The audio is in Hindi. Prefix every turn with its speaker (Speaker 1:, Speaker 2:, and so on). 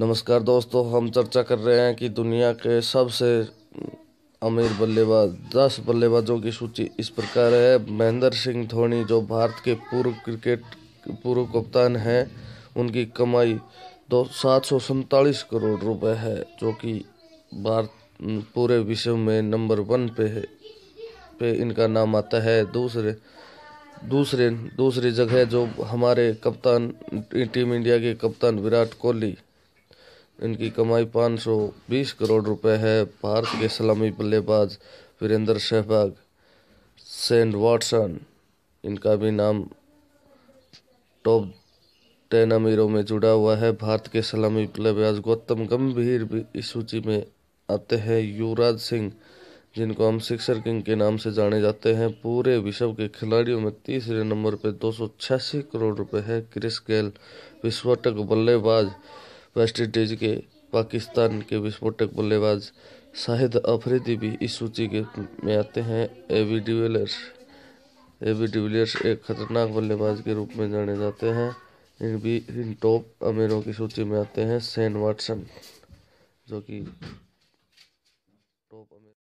Speaker 1: नमस्कार दोस्तों हम चर्चा कर रहे हैं कि दुनिया के सबसे अमीर बल्लेबाज दस बल्लेबाजों की सूची इस प्रकार है महेंद्र सिंह धोनी जो भारत के पूर्व क्रिकेट पूर्व कप्तान हैं उनकी कमाई दो सात सौ सैतालीस करोड़ रुपए है जो कि भारत पूरे विश्व में नंबर वन पे है पे इनका नाम आता है दूसरे दूसरे दूसरी जगह जो हमारे कप्तान टीम इंडिया के कप्तान विराट कोहली इनकी कमाई 520 करोड़ रुपए है भारत के सलामी बल्लेबाज वीरेंद्र सहवाग सेंट वाटसन इनका भी नाम टॉप टेन अमीरों में जुड़ा हुआ है भारत के सलामी बल्लेबाज गौतम गंभीर भी इस सूची में आते हैं युवराज सिंह जिनको हम सिक्सर किंग के नाम से जाने जाते हैं पूरे विश्व के खिलाड़ियों में तीसरे नंबर पर दो करोड़ रुपए है क्रिस गेल विस्फोटक बल्लेबाज वेस्टइंडीज के पाकिस्तान के विस्फोटक बल्लेबाज शाहिद अफरीदी भी इस सूची के में आते हैं एवी डिविलियर्स एवी डिविलियर्स एक खतरनाक बल्लेबाज के रूप में जाने जाते हैं इन भी इन टॉप अमीरों की सूची में आते हैं सेन वाटसन जो कि टॉप अमीर